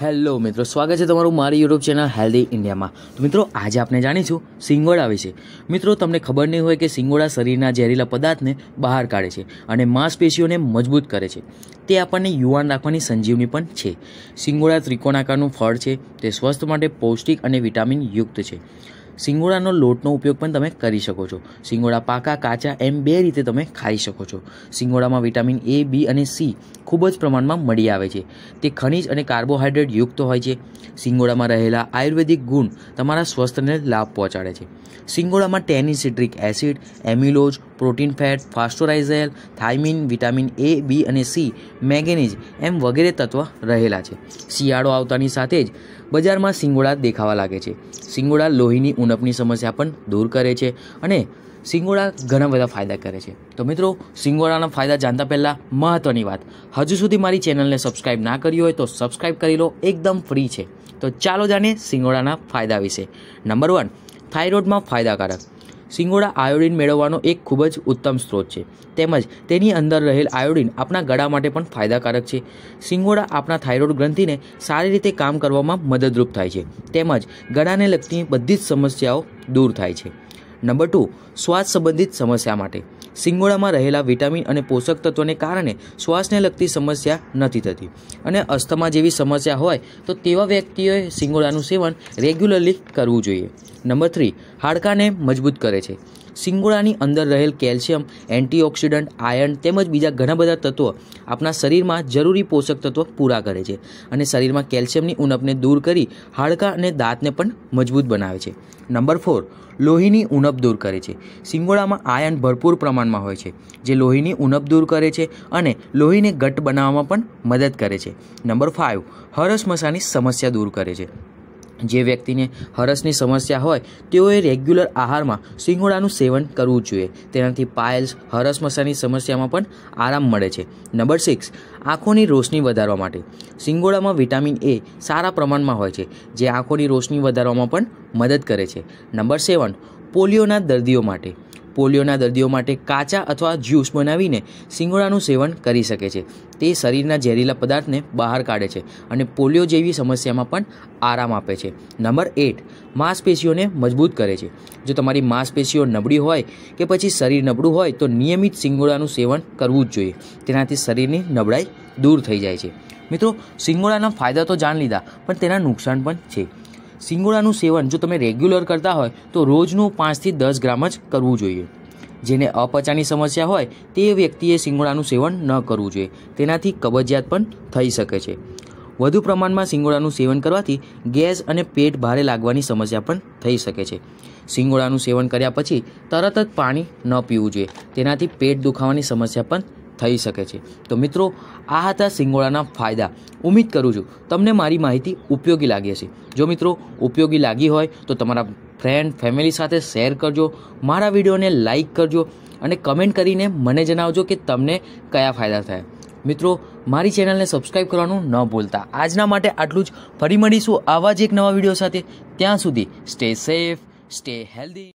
hello મિત્રો સ્વાગત છે તમારું મારી યુટ્યુબ ચેનલ હેલ્ધી ઇન્ડિયામાં તો મિત્રો આજે આપણે જાણીશું સિંગોડા વિશે મિત્રો તમને ખબર નહીં હોય કે સિંગોડા શરીરના ઝેરીલા પદાર્થને બહાર કાઢે છે અને માંસપેશીઓને મજબૂત કરે છે તે આપણને યુવાન રાખવાની સંજીવની પણ છે સિંગોડા આકારનું ફળ છે તે સ્વસ્થ માટે પૌષ્ટિક અને વિટામિન યુક્ત છે સિંગોડાનો લોટનો ઉપયોગ પણ તમે કરી શકો છો સિંગોડા પાકા કાચા એમ બે રીતે તમે ખાઈ શકો છો સિંગોડામાં વિટામિન એ બી અને સી ખૂબ જ પ્રમાણમાં મળી આવે છે તે ખનિજ અને કાર્બોહાઈડ્રેટ યુક્ત હોય છે સિંગોડામાં રહેલા આયુર્વેદિક ગુણ તમારા સ્વસ્થને લાભ પહોંચાડે છે સિંગોડામાં ટેનિસિટ્રિક એસિડ એમિલોઝ પ્રોટીન ફેટ ફાસ્ટોરાઇઝેલ થાઇમિન વિટામિન એ બી અને સી મેગેનીઝ એમ વગેરે તત્વ રહેલા છે શિયાળો આવતાની સાથે જ બજારમાં સિંગોડા દેખાવા લાગે છે સિંગોડા લોહીની ઉણપની સમસ્યા પણ દૂર કરે છે અને સિંગોડા ઘણા બધા ફાયદા કરે છે તો મિત્રો સિંગોડાના ફાયદા જાણતા પહેલાં મહત્ત્વની વાત હજુ સુધી મારી ચેનલને સબસ્ક્રાઇબ ના કરી હોય તો સબસ્ક્રાઇબ કરી લો એકદમ ફ્રી છે તો ચાલો જાણીએ સિંગોડાના ફાયદા વિશે નંબર વન થાઇરોઇડમાં ફાયદાકારક સિંગોડા આયોડિન મેળવવાનો એક ખૂબ જ ઉત્તમ સ્ત્રોત છે તેમજ તેની અંદર રહેલ આયોડિન આપણા ગળા માટે પણ ફાયદાકારક છે સિંગોડા આપણા થાઇરોઇડ ગ્રંથિને સારી રીતે કામ કરવામાં મદદરૂપ થાય છે તેમજ ગળાને લગતી બધી જ સમસ્યાઓ દૂર થાય છે નંબર ટુ શ્વાસ સંબંધિત સમસ્યા માટે સિંગોળામાં રહેલા વિટામિન અને પોષક તત્વોને કારણે શ્વાસને લગતી સમસ્યા નથી થતી અને અસ્થમા જેવી સમસ્યા હોય તો તેવા વ્યક્તિઓએ સિંગોળાનું સેવન રેગ્યુલરલી કરવું જોઈએ નંબર થ્રી હાડકાને મજબૂત કરે છે સિંગોડાની અંદર રહેલ કેલ્શિયમ એન્ટીઓક્સિડન્ટ આયર્ન તેમજ બીજા ઘણા બધા તત્વો આપણા શરીરમાં જરૂરી પોષક તત્વો પૂરા કરે છે અને શરીરમાં કેલ્શિયમની ઉણપને દૂર કરી હાડકાં અને દાંતને પણ મજબૂત બનાવે છે નંબર ફોર લોહીની ઉણપ દૂર કરે છે સિંગોડામાં આયર્ન ભરપૂર પ્રમાણમાં હોય છે જે લોહીની ઉણપ દૂર કરે છે અને લોહીને ઘટ બનાવવામાં પણ મદદ કરે છે નંબર ફાઇવ હરસ મસાની સમસ્યા દૂર કરે છે જે વ્યક્તિને હરસની સમસ્યા હોય તેઓએ રેગ્યુલર આહારમાં સિંગોડાનું સેવન કરવું જોઈએ તેનાથી પાયલ્સ હરસ મસાની સમસ્યામાં પણ આરામ મળે છે નંબર સિક્સ આંખોની રોશની વધારવા માટે સિંગોડામાં વિટામિન એ સારા પ્રમાણમાં હોય છે જે આંખોની રોશની વધારવામાં પણ મદદ કરે છે નંબર સેવન પોલિયોના દર્દીઓ માટે પોલિયોના દર્દીઓ માટે કાચા અથવા જ્યુસ બનાવીને સિંગોડાનું સેવન કરી શકે છે તે શરીરના ઝેરીલા પદાર્થને બહાર કાઢે છે અને પોલિયો જેવી સમસ્યામાં પણ આરામ આપે છે નંબર એટ માંસપેશીઓને મજબૂત કરે છે જો તમારી માંસપેશીઓ નબળી હોય કે પછી શરીર નબળું હોય તો નિયમિત સિંગોડાનું સેવન કરવું જ જોઈએ તેનાથી શરીરની નબળાઈ દૂર થઈ જાય છે મિત્રો સિંગોડાના ફાયદા તો જાણ લીધા પણ તેના નુકસાન પણ છે સિંગોડાનું સેવન જો તમે રેગ્યુલર કરતા હોય તો રોજનું પાંચથી દસ ગ્રામ જ કરવું જોઈએ જેને અપચાની સમસ્યા હોય તે વ્યક્તિએ સિંગોડાનું સેવન ન કરવું જોઈએ તેનાથી કબજિયાત પણ થઈ શકે છે વધુ પ્રમાણમાં સિંગોડાનું સેવન કરવાથી ગેસ અને પેટ ભારે લાગવાની સમસ્યા પણ થઈ શકે છે સિંગોડાનું સેવન કર્યા પછી તરત જ પાણી ન પીવું જોઈએ તેનાથી પેટ દુખાવાની સમસ્યા પણ થઈ શકે છે તો મિત્રો આ હતા સિંગોળાના ફાયદા ઉમ્મીદ કરું છું તમને મારી માહિતી ઉપયોગી લાગી હશે જો મિત્રો ઉપયોગી લાગી હોય તો તમારા ફ્રેન્ડ ફેમિલી સાથે શેર કરજો મારા વિડીયોને લાઈક કરજો અને કમેન્ટ કરીને મને જણાવજો કે તમને કયા ફાયદા થયા મિત્રો મારી ચેનલને સબસ્ક્રાઈબ કરવાનું ન ભૂલતા આજના માટે આટલું જ ફરી મળીશું આવા જ એક નવા વિડીયો સાથે ત્યાં સુધી સ્ટે સેફ સ્ટે હેલ્ધી